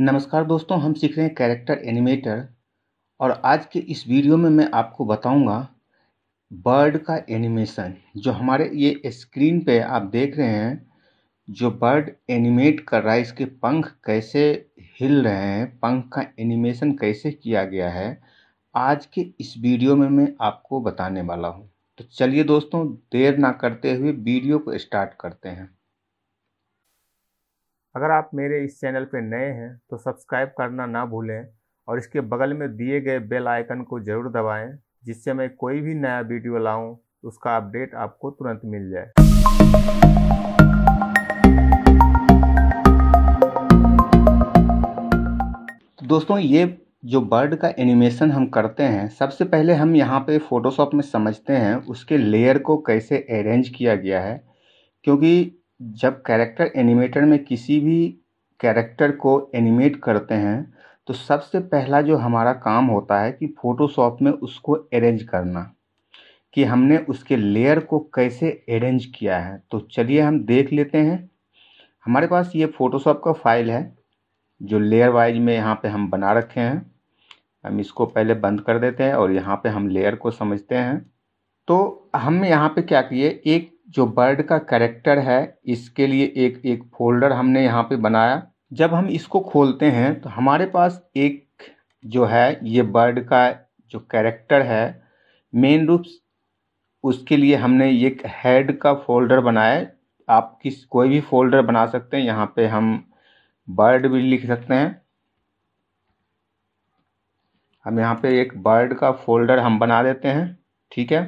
नमस्कार दोस्तों हम सीख रहे हैं कैरेक्टर एनिमेटर और आज के इस वीडियो में मैं आपको बताऊंगा बर्ड का एनिमेशन जो हमारे ये स्क्रीन पे आप देख रहे हैं जो बर्ड एनिमेट कर रहा है इसके पंख कैसे हिल रहे हैं पंख का एनिमेशन कैसे किया गया है आज के इस वीडियो में मैं आपको बताने वाला हूँ तो चलिए दोस्तों देर ना करते हुए वीडियो को स्टार्ट करते हैं अगर आप मेरे इस चैनल पर नए हैं तो सब्सक्राइब करना ना भूलें और इसके बगल में दिए गए बेल आइकन को ज़रूर दबाएं जिससे मैं कोई भी नया वीडियो लाऊं उसका अपडेट आपको तुरंत मिल जाए दोस्तों ये जो बर्ड का एनिमेशन हम करते हैं सबसे पहले हम यहाँ पे फ़ोटोशॉप में समझते हैं उसके लेयर को कैसे अरेंज किया गया है क्योंकि जब कैरेक्टर एनिमेटर में किसी भी कैरेक्टर को एनिमेट करते हैं तो सबसे पहला जो हमारा काम होता है कि फ़ोटोशॉप में उसको अरेंज करना कि हमने उसके लेयर को कैसे अरेंज किया है तो चलिए हम देख लेते हैं हमारे पास ये फ़ोटोशॉप का फाइल है जो लेयर वाइज में यहाँ पे हम बना रखे हैं हम इसको पहले बंद कर देते हैं और यहाँ पे हम लेयर को समझते हैं तो हम यहाँ पे क्या किए एक जो बर्ड का करेक्टर है इसके लिए एक एक फोल्डर हमने यहाँ पे बनाया जब हम इसको खोलते हैं तो हमारे पास एक जो है ये बर्ड का जो कैरेक्टर है मेन रूप उसके लिए हमने एक हेड का फोल्डर बनाया आप किस कोई भी फोल्डर बना सकते हैं यहाँ पे हम बर्ड भी लिख सकते हैं हम यहाँ पे एक बर्ड का फोल्डर हम बना देते हैं ठीक है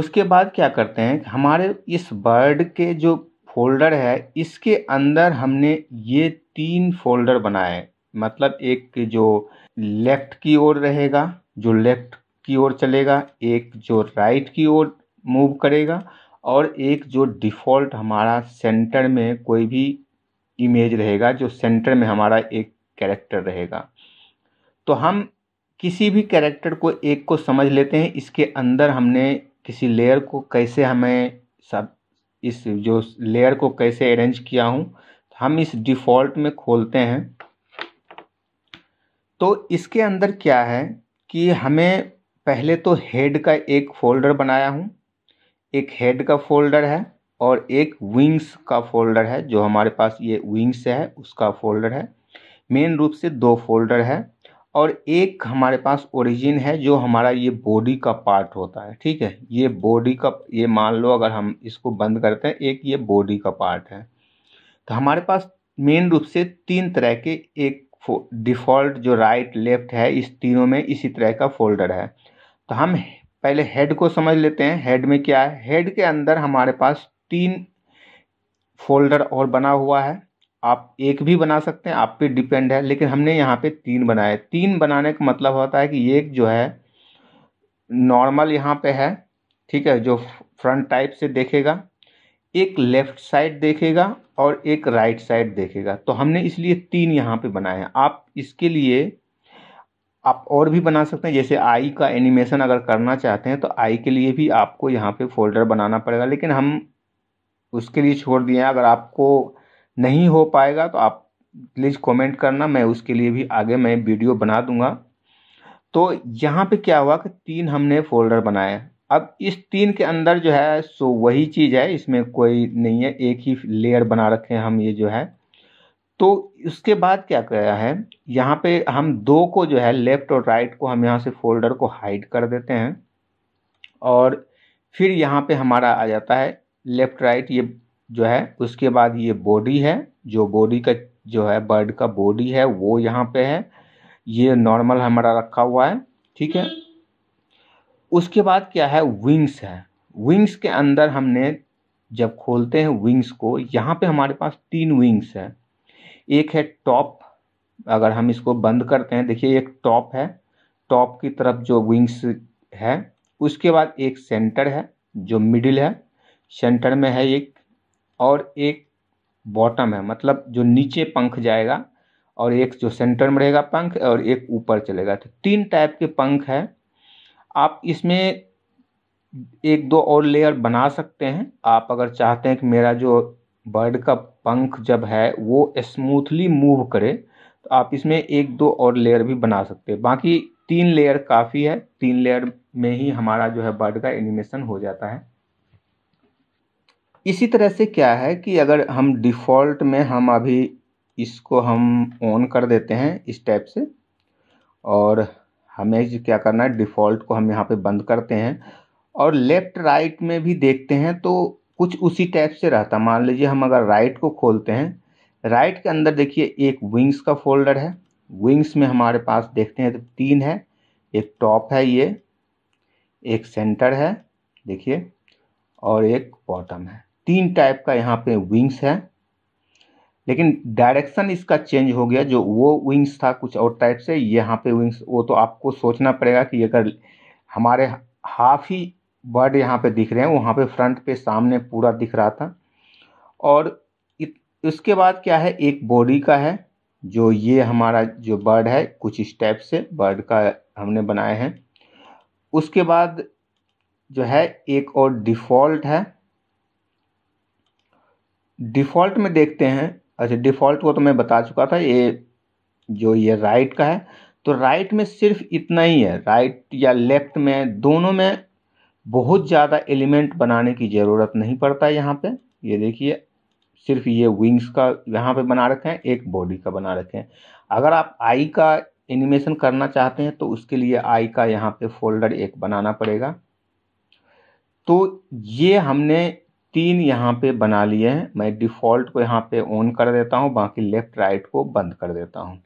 उसके बाद क्या करते हैं हमारे इस वर्ड के जो फ़ोल्डर है इसके अंदर हमने ये तीन फ़ोल्डर बनाए हैं मतलब एक जो लेफ़्ट की ओर रहेगा जो लेफ़्ट की ओर चलेगा एक जो राइट की ओर मूव करेगा और एक जो डिफ़ॉल्ट हमारा सेंटर में कोई भी इमेज रहेगा जो सेंटर में हमारा एक कैरेक्टर रहेगा तो हम किसी भी कैरेक्टर को एक को समझ लेते हैं इसके अंदर हमने किसी लेयर को कैसे हमें सब इस जो लेयर को कैसे अरेंज किया हूँ तो हम इस डिफ़ॉल्ट में खोलते हैं तो इसके अंदर क्या है कि हमें पहले तो हेड का एक फ़ोल्डर बनाया हूँ एक हेड का फ़ोल्डर है और एक विंग्स का फ़ोल्डर है जो हमारे पास ये विंग्स है उसका फ़ोल्डर है मेन रूप से दो फोल्डर है और एक हमारे पास ओरिजिन है जो हमारा ये बॉडी का पार्ट होता है ठीक है ये बॉडी का ये मान लो अगर हम इसको बंद करते हैं एक ये बॉडी का पार्ट है तो हमारे पास मेन रूप से तीन तरह के एक डिफ़ॉल्ट जो राइट लेफ्ट है इस तीनों में इसी तरह का फोल्डर है तो हम पहले हेड को समझ लेते हैं हेड में क्या है हेड के अंदर हमारे पास तीन फोल्डर और बना हुआ है आप एक भी बना सकते हैं आप पे डिपेंड है लेकिन हमने यहाँ पे तीन बनाए तीन बनाने का मतलब होता है कि एक जो है नॉर्मल यहाँ पे है ठीक है जो फ्रंट टाइप से देखेगा एक लेफ्ट साइड देखेगा और एक राइट right साइड देखेगा तो हमने इसलिए तीन यहाँ पे बनाए हैं आप इसके लिए आप और भी बना सकते हैं जैसे आई का एनिमेशन अगर करना चाहते हैं तो आई के लिए भी आपको यहाँ पे फोल्डर बनाना पड़ेगा लेकिन हम उसके लिए छोड़ दिए हैं अगर आपको नहीं हो पाएगा तो आप प्लीज़ कमेंट करना मैं उसके लिए भी आगे मैं वीडियो बना दूंगा तो यहाँ पे क्या हुआ कि तीन हमने फोल्डर बनाए अब इस तीन के अंदर जो है सो वही चीज़ है इसमें कोई नहीं है एक ही लेयर बना रखे हैं हम ये जो है तो उसके बाद क्या किया है यहाँ पे हम दो को जो है लेफ़्ट और राइट को हम यहाँ से फोल्डर को हाइड कर देते हैं और फिर यहाँ पे हमारा आ जाता है लेफ़्ट राइट ये जो है उसके बाद ये बॉडी है जो बॉडी का जो है बर्ड का बॉडी है वो यहाँ पे है ये नॉर्मल हमारा रखा हुआ है ठीक है उसके बाद क्या है विंग्स है विंग्स के अंदर हमने जब खोलते हैं विंग्स को यहाँ पे हमारे पास तीन विंग्स है एक है टॉप अगर हम इसको बंद करते हैं देखिए एक टॉप है टॉप की तरफ जो विंग्स है उसके बाद एक सेंटर है जो मिडिल है सेंटर में है एक और एक बॉटम है मतलब जो नीचे पंख जाएगा और एक जो सेंटर में रहेगा पंख और एक ऊपर चलेगा तो तीन टाइप के पंख है आप इसमें एक दो और लेयर बना सकते हैं आप अगर चाहते हैं कि मेरा जो बर्ड का पंख जब है वो स्मूथली मूव करे तो आप इसमें एक दो और लेयर भी बना सकते हैं बाकी तीन लेयर काफ़ी है तीन लेयर में ही हमारा जो है बर्ड का एनिमेशन हो जाता है इसी तरह से क्या है कि अगर हम डिफ़ॉल्ट में हम अभी इसको हम ऑन कर देते हैं इस टाइप से और हमें क्या करना है डिफ़ॉल्ट को हम यहाँ पे बंद करते हैं और लेफ़्ट राइट में भी देखते हैं तो कुछ उसी टाइप से रहता मान लीजिए हम अगर राइट को खोलते हैं राइट के अंदर देखिए एक विंग्स का फोल्डर है विंग्स में हमारे पास देखते हैं तो तीन है एक टॉप है ये एक सेंटर है देखिए और एक बॉटम है तीन टाइप का यहाँ पे विंग्स है लेकिन डायरेक्शन इसका चेंज हो गया जो वो विंग्स था कुछ और टाइप से यहाँ पे विंग्स वो तो आपको सोचना पड़ेगा कि अगर हमारे हाफ ही बर्ड यहाँ पे दिख रहे हैं वहाँ पे फ्रंट पे सामने पूरा दिख रहा था और इसके बाद क्या है एक बॉडी का है जो ये हमारा जो बर्ड है कुछ इस टाइप से बर्ड का हमने बनाए हैं उसके बाद जो है एक और डिफ़ॉल्ट है डिफ़ॉल्ट में देखते हैं अच्छा डिफ़ॉल्ट को तो मैं बता चुका था ये जो ये राइट का है तो राइट में सिर्फ इतना ही है राइट या लेफ्ट में दोनों में बहुत ज़्यादा एलिमेंट बनाने की ज़रूरत नहीं पड़ता है यहाँ पे ये देखिए सिर्फ ये विंग्स का यहाँ पे बना रखें एक बॉडी का बना रखें अगर आप आई का एनिमेशन करना चाहते हैं तो उसके लिए आई का यहाँ पे फोल्डर एक बनाना पड़ेगा तो ये हमने तीन यहाँ पे बना लिए हैं मैं डिफ़ॉल्ट को यहाँ पे ऑन कर देता हूँ बाकी लेफ़्ट राइट को बंद कर देता हूँ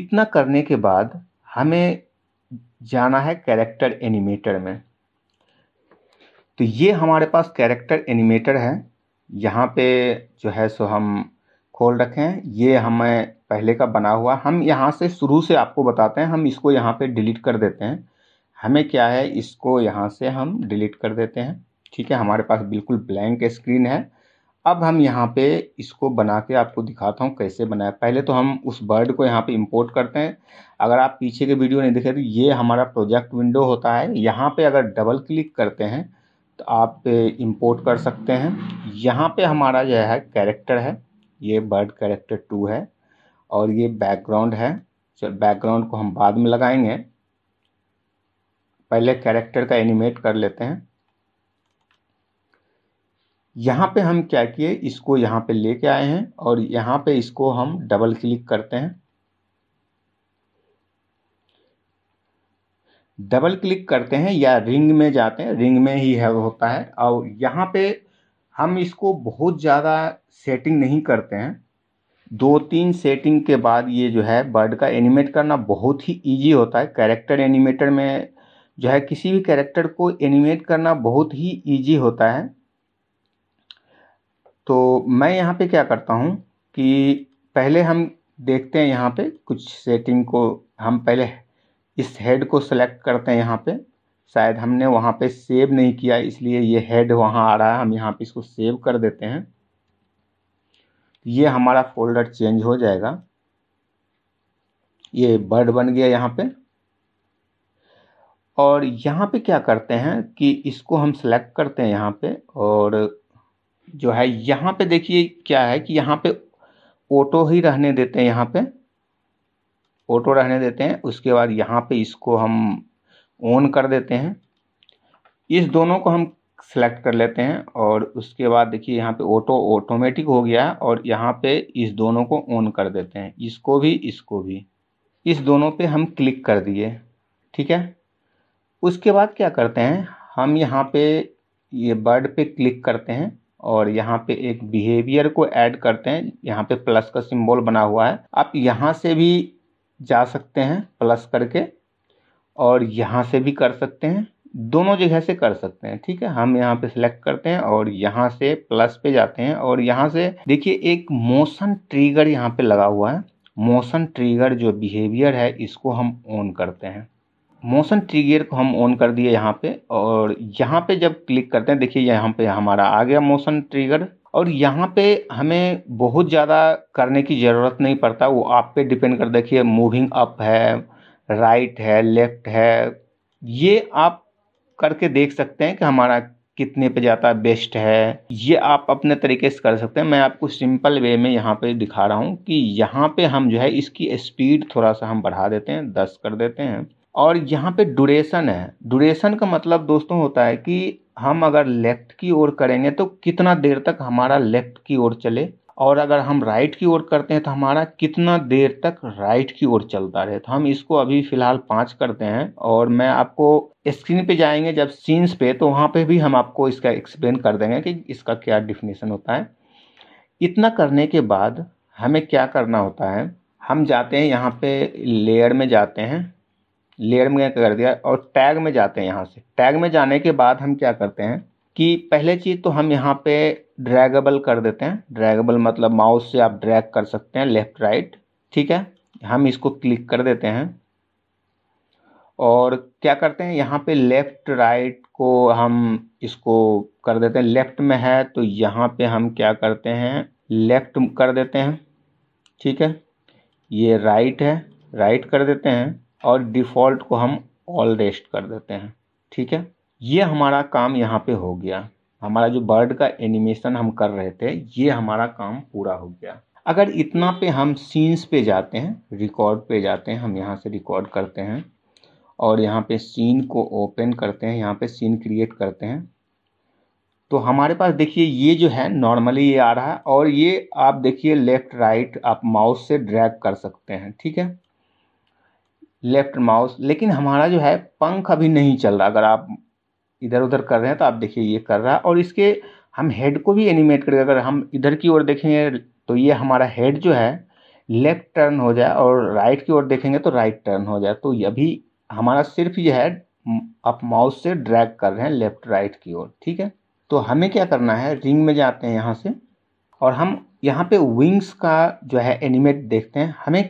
इतना करने के बाद हमें जाना है कैरेक्टर एनिमेटर में तो ये हमारे पास कैरेक्टर एनिमेटर है यहाँ पे जो है सो हम खोल रखें ये हमें पहले का बना हुआ हम यहाँ से शुरू से आपको बताते हैं हम इसको यहाँ पे डिलीट कर देते हैं हमें क्या है इसको यहाँ से हम डिलीट कर देते हैं ठीक है हमारे पास बिल्कुल ब्लैंक स्क्रीन है अब हम यहाँ पे इसको बना के आपको दिखाता हूँ कैसे बनाया पहले तो हम उस बर्ड को यहाँ पे इंपोर्ट करते हैं अगर आप पीछे के वीडियो नहीं देखे तो ये हमारा प्रोजेक्ट विंडो होता है यहाँ पे अगर डबल क्लिक करते हैं तो आप इंपोर्ट कर सकते हैं यहाँ पे हमारा जो है कैरेक्टर है ये बर्ड कैरेक्टर टू है और ये बैकग्राउंड है बैकग्राउंड को हम बाद में लगाएंगे पहले कैरेक्टर का एनिमेट कर लेते हैं यहाँ पे हम क्या किए इसको यहाँ पे लेके आए हैं और यहाँ पे इसको हम डबल क्लिक करते हैं डबल क्लिक करते हैं या रिंग में जाते हैं रिंग में ही है होता है और यहाँ पे हम इसको बहुत ज़्यादा सेटिंग नहीं करते हैं दो तीन सेटिंग के बाद ये जो है बर्ड का एनिमेट करना बहुत ही इजी होता है कैरेक्टर एनिमेटर में जो है किसी भी कैरेक्टर को एनिमेट करना बहुत ही इजी होता है तो मैं यहाँ पे क्या करता हूँ कि पहले हम देखते हैं यहाँ पे कुछ सेटिंग को हम पहले इस हेड को सेलेक्ट करते हैं यहाँ पे शायद हमने वहाँ पे सेव नहीं किया इसलिए ये हेड वहाँ आ रहा है हम यहाँ पे इसको सेव कर देते हैं ये हमारा फोल्डर चेंज हो जाएगा ये बर्ड बन गया यहाँ पे और यहाँ पे क्या करते हैं कि इसको हम सेलेक्ट करते हैं यहाँ पे और जो है यहाँ पे देखिए क्या है कि यहाँ पे ऑटो ही रहने देते हैं यहाँ पे ऑटो रहने देते हैं उसके बाद यहाँ पे इसको हम ऑन कर देते हैं इस दोनों को हम सेलेक्ट कर लेते हैं और उसके बाद देखिए यहाँ पे ऑटो ऑटोमेटिक हो गया और यहाँ पे इस दोनों को ऑन कर देते हैं इसको भी इसको भी इस दोनों पे हम क्लिक कर दिए ठीक है उसके बाद क्या करते हैं हम यहाँ पे ये बर्ड पे क्लिक करते हैं और यहाँ पे एक बिहेवियर को ऐड करते हैं यहाँ पे प्लस का सिंबल बना हुआ है आप यहाँ से भी जा सकते हैं प्लस करके और यहाँ से भी कर सकते हैं दोनों जगह से कर सकते हैं ठीक है हम यहाँ पे सिलेक्ट करते हैं और यहाँ से प्लस पे जाते हैं और यहाँ से देखिए एक मोशन ट्रिगर यहाँ पे लगा हुआ है मोशन ट्रिगर जो बिहेवियर है इसको हम ऑन करते हैं मोशन ट्रिगर को हम ऑन कर दिए यहाँ पे और यहाँ पे जब क्लिक करते हैं देखिए यहाँ पे हमारा आ गया मोशन ट्रिगर और यहाँ पे हमें बहुत ज़्यादा करने की ज़रूरत नहीं पड़ता वो आप पे डिपेंड कर देखिए मूविंग अप है राइट है लेफ्ट है ये आप करके देख सकते हैं कि हमारा कितने पे जाता है बेस्ट है ये आप अपने तरीके से कर सकते हैं मैं आपको सिंपल वे में यहाँ पे दिखा रहा हूँ कि यहाँ पे हम जो है इसकी स्पीड थोड़ा सा हम बढ़ा देते हैं दस कर देते हैं और यहाँ पे ड्यूरेशन है ड्यूरेशन का मतलब दोस्तों होता है कि हम अगर लेफ्ट की ओर करेंगे तो कितना देर तक हमारा लेफ्ट की ओर चले और अगर हम राइट की ओर करते हैं तो हमारा कितना देर तक राइट की ओर चलता रहे तो हम इसको अभी फिलहाल पाँच करते हैं और मैं आपको स्क्रीन पे जाएंगे जब सीन्स पे तो वहाँ पे भी हम आपको इसका एक्सप्लेन कर देंगे कि इसका क्या डिफिनेशन होता है इतना करने के बाद हमें क्या करना होता है हम जाते हैं यहाँ पे लेयर में जाते हैं लेयर में कर दिया और टैग में जाते हैं यहाँ से टैग में जाने के बाद हम क्या करते हैं कि पहले चीज़ तो हम यहाँ पे ड्रैगेबल कर देते हैं ड्रैगेबल मतलब माउस से आप ड्रैग कर सकते हैं लेफ्ट राइट ठीक है हम इसको क्लिक कर देते हैं और क्या करते हैं यहाँ पे लेफ़्ट राइट को हम इसको कर देते हैं लेफ़्ट में है तो यहाँ पे हम क्या करते हैं लेफ़्ट कर देते हैं ठीक है ये राइट है राइट कर देते हैं और डिफ़ॉल्ट को हम ऑल रेस्ट कर देते हैं ठीक है ये हमारा काम यहाँ पे हो गया हमारा जो बर्ड का एनिमेशन हम कर रहे थे ये हमारा काम पूरा हो गया अगर इतना पे हम सीन्स पे जाते हैं रिकॉर्ड पे जाते हैं हम यहाँ से रिकॉर्ड करते हैं और यहाँ पे सीन को ओपन करते हैं यहाँ पे सीन क्रिएट करते हैं तो हमारे पास देखिए ये जो है नॉर्मली ये आ रहा है और ये आप देखिए लेफ़्ट राइट आप माउस से ड्रैग कर सकते हैं ठीक है लेफ्ट माउस लेकिन हमारा जो है पंख अभी नहीं चल रहा अगर आप इधर उधर कर रहे हैं तो आप देखिए ये कर रहा है और इसके हम हेड को भी एनिमेट करके अगर हम इधर की ओर देखेंगे तो ये हमारा हेड जो है लेफ्ट टर्न हो जाए और राइट की ओर देखेंगे तो राइट टर्न हो जाए तो अभी हमारा सिर्फ ये है आप माउस से ड्रैग कर रहे हैं लेफ्ट राइट की ओर ठीक है तो हमें क्या करना है रिंग में जाते हैं यहाँ से और हम यहाँ पे विंग्स का जो है एनिमेट देखते हैं हमें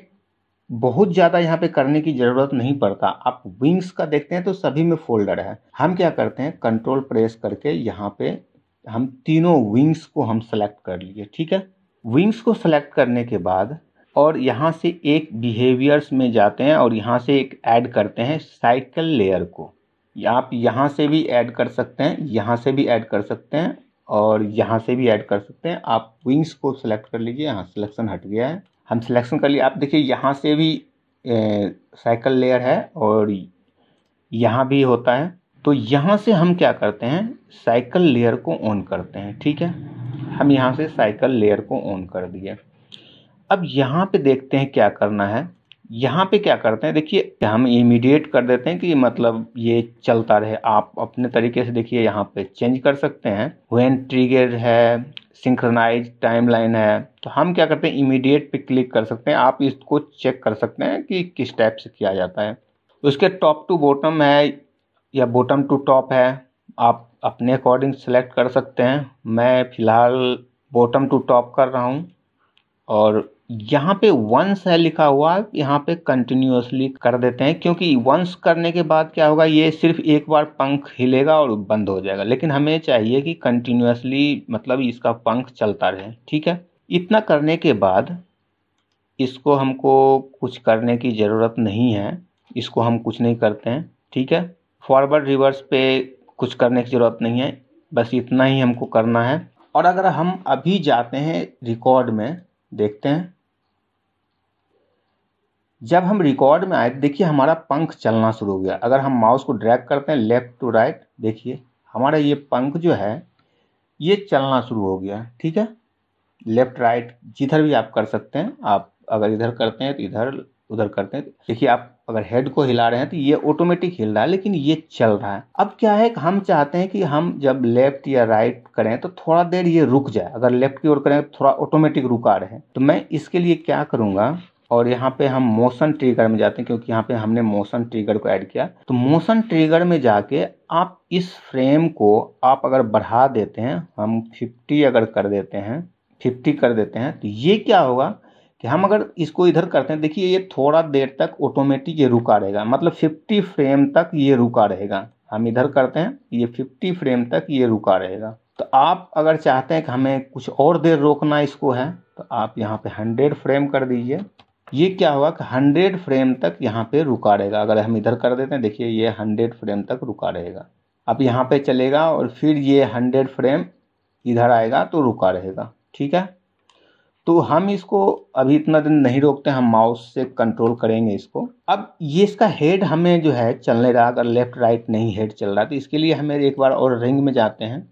बहुत ज़्यादा यहाँ पे करने की ज़रूरत नहीं पड़ता आप विंग्स का देखते हैं तो सभी में फोल्डर है हम क्या करते हैं कंट्रोल प्रेस करके यहाँ पे हम तीनों विंग्स को हम सेलेक्ट कर लिए ठीक है विंग्स को सेलेक्ट करने के बाद और यहाँ से एक बिहेवियर्स में जाते हैं और यहाँ से एक ऐड करते हैं साइकिल लेयर को आप यहाँ से भी ऐड कर सकते हैं यहाँ से भी ऐड कर सकते हैं और यहाँ से भी ऐड कर सकते हैं आप विंग्स को सिलेक्ट कर लीजिए यहाँ सिलेक्शन हट गया है हम सिलेक्शन कर लिए आप देखिए यहाँ से भी साइकिल लेयर है और यहाँ भी होता है तो यहाँ से हम क्या करते हैं साइकिल लेयर को ऑन करते हैं ठीक है हम यहाँ से साइकिल लेयर को ऑन कर दिए अब यहाँ पे देखते हैं क्या करना है यहाँ पे क्या करते हैं देखिए हम इमीडिएट कर देते हैं कि मतलब ये चलता रहे आप अपने तरीके से देखिए यहाँ पे चेंज कर सकते हैं वेन ट्रिगर है सिंक्रोनाइज टाइमलाइन है तो हम क्या करते हैं इमीडिएट पे क्लिक कर सकते हैं आप इसको चेक कर सकते हैं कि किस टाइप से किया जाता है उसके टॉप टू बॉटम है या बॉटम टू टॉप है आप अपने अकॉर्डिंग सेलेक्ट कर सकते हैं मैं फ़िलहाल बॉटम टू टॉप कर रहा हूँ और यहाँ पे वंस है लिखा हुआ यहाँ पे कंटिन्यूसली कर देते हैं क्योंकि वंस करने के बाद क्या होगा ये सिर्फ एक बार पंख हिलेगा और बंद हो जाएगा लेकिन हमें चाहिए कि कंटिन्यूसली मतलब इसका पंख चलता रहे ठीक है इतना करने के बाद इसको हमको कुछ करने की ज़रूरत नहीं है इसको हम कुछ नहीं करते हैं ठीक है फॉरवर्ड रिवर्स पे कुछ करने की ज़रूरत नहीं है बस इतना ही हमको करना है और अगर हम अभी जाते हैं रिकॉर्ड में देखते हैं जब हम रिकॉर्ड में आए देखिए हमारा पंख चलना शुरू हो गया अगर हम माउस को ड्रैग करते हैं लेफ़्ट टू राइट देखिए हमारा ये पंख जो है ये चलना शुरू हो गया ठीक है लेफ़्ट राइट जिधर भी आप कर सकते हैं आप अगर इधर करते हैं तो इधर उधर करते हैं देखिए आप अगर हेड को हिला रहे हैं तो ये ऑटोमेटिक हिल रहा है लेकिन ये चल रहा है अब क्या है कि हम चाहते हैं कि हम जब लेफ्ट या राइट करें तो थोड़ा देर ये रुक जाए अगर लेफ्ट की ओर करें तो थोड़ा ऑटोमेटिक रुका रहे तो मैं इसके लिए क्या करूँगा और यहाँ पे हम मोशन ट्रिगर में जाते हैं क्योंकि यहाँ पे हमने मोशन ट्रिगर को ऐड किया तो मोशन ट्रिगर में जाके आप इस फ्रेम को आप अगर बढ़ा देते हैं हम 50 अगर कर देते हैं 50 कर देते हैं तो ये क्या होगा कि हम अगर इसको इधर करते हैं देखिए ये थोड़ा देर तक ऑटोमेटिक ये रुका रहेगा मतलब फिफ्टी फ्रेम तक ये रुका रहेगा हम इधर करते हैं ये फिफ्टी फ्रेम तक ये रुका रहेगा तो आप अगर चाहते हैं कि हमें कुछ और देर रोकना इसको है तो आप यहाँ पे 100 फ्रेम कर दीजिए ये क्या हुआ कि हंड्रेड फ्रेम तक यहाँ पे रुका रहेगा अगर हम इधर कर देते हैं देखिए ये हंड्रेड फ्रेम तक रुका रहेगा अब यहाँ पे चलेगा और फिर ये हंड्रेड फ्रेम इधर आएगा तो रुका रहेगा ठीक है तो हम इसको अभी इतना दिन नहीं रोकते हम माउस से कंट्रोल करेंगे इसको अब ये इसका हेड हमें जो है चलने रहा अगर लेफ्ट राइट नहीं हेड चल रहा तो इसके लिए हमें एक बार और रिंग में जाते हैं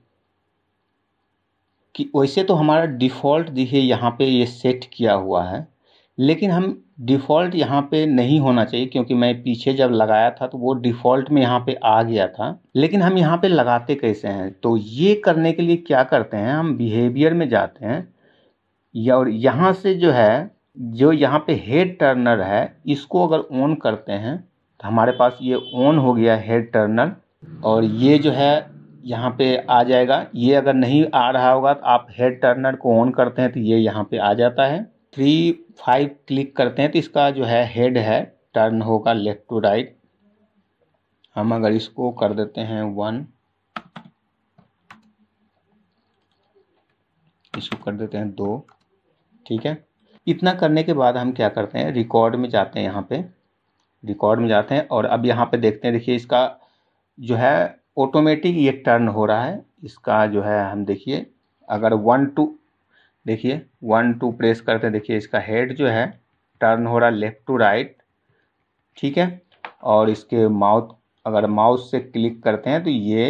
कि वैसे तो हमारा डिफ़ॉल्ट देखिए यहाँ पे ये सेट किया हुआ है लेकिन हम डिफ़ॉल्ट यहाँ पे नहीं होना चाहिए क्योंकि मैं पीछे जब लगाया था तो वो डिफ़ॉल्ट में यहाँ पे आ गया था लेकिन हम यहाँ पे लगाते कैसे हैं तो ये करने के लिए क्या करते हैं हम बिहेवियर में जाते हैं या और यहाँ से जो है जो यहाँ पे हेड टर्नर है इसको अगर ऑन करते हैं तो हमारे पास ये ऑन हो गया हेड टर्नर और ये जो है यहाँ पे आ जाएगा ये अगर नहीं आ रहा होगा तो आप हेड टर्नर को ऑन करते हैं तो ये यहाँ पे आ जाता है थ्री फाइव क्लिक करते हैं तो इसका जो है हेड है टर्न होगा लेफ्ट टू राइट हम अगर इसको कर देते हैं वन इसको कर देते हैं दो ठीक है इतना करने के बाद हम क्या करते हैं रिकॉर्ड में जाते हैं यहाँ पे रिकॉर्ड में जाते हैं और अब यहाँ पे देखते हैं देखिए इसका जो है ऑटोमेटिक ये टर्न हो रहा है इसका जो है हम देखिए अगर वन टू देखिए वन टू प्रेस करते हैं देखिए इसका हेड जो है टर्न हो रहा है लेफ़्ट टू राइट ठीक है और इसके माउथ अगर माउस से क्लिक करते हैं तो ये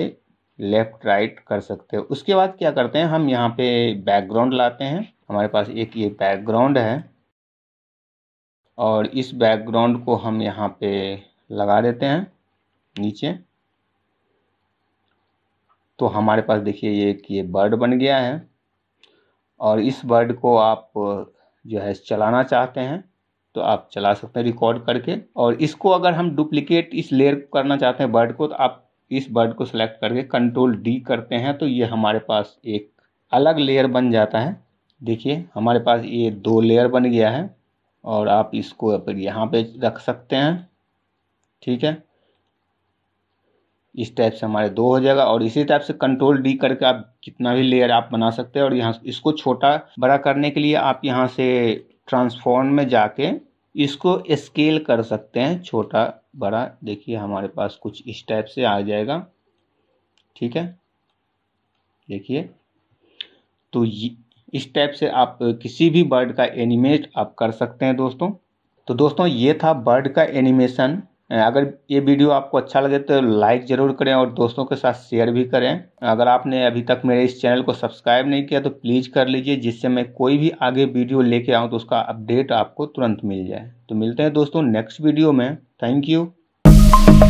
लेफ़्ट राइट कर सकते हो उसके बाद क्या करते हैं हम यहाँ पे बैकग्राउंड लाते हैं हमारे पास एक ये बैकग्राउंड है और इस बैकग्राउंड को हम यहाँ पे लगा देते हैं नीचे तो हमारे पास देखिए ये एक ये बर्ड बन गया है और इस बर्ड को आप जो है चलाना चाहते हैं तो आप चला सकते हैं रिकॉर्ड करके और इसको अगर हम डुप्लीकेट इस लेयर करना चाहते हैं बर्ड को तो आप इस बर्ड को सिलेक्ट करके कंट्रोल डी करते हैं तो ये हमारे पास एक अलग लेयर बन जाता है देखिए हमारे पास ये दो लेयर बन गया है और आप इसको फिर यहाँ पे रख सकते हैं ठीक है इस टाइप से हमारे दो हो जाएगा और इसी टाइप से कंट्रोल डी करके आप जितना भी लेयर आप बना सकते हैं और यहाँ इसको छोटा बड़ा करने के लिए आप यहाँ से ट्रांसफॉर्म में जाके इसको स्केल कर सकते हैं छोटा बड़ा देखिए हमारे पास कुछ इस टाइप से आ जाएगा ठीक है देखिए तो इस टाइप से आप किसी भी बर्ड का एनिमेट आप कर सकते हैं दोस्तों तो दोस्तों ये था बर्ड का एनिमेशन अगर ये वीडियो आपको अच्छा लगे तो लाइक ज़रूर करें और दोस्तों के साथ शेयर भी करें अगर आपने अभी तक मेरे इस चैनल को सब्सक्राइब नहीं किया तो प्लीज़ कर लीजिए जिससे मैं कोई भी आगे वीडियो लेके आऊँ तो उसका अपडेट आपको तुरंत मिल जाए तो मिलते हैं दोस्तों नेक्स्ट वीडियो में थैंक यू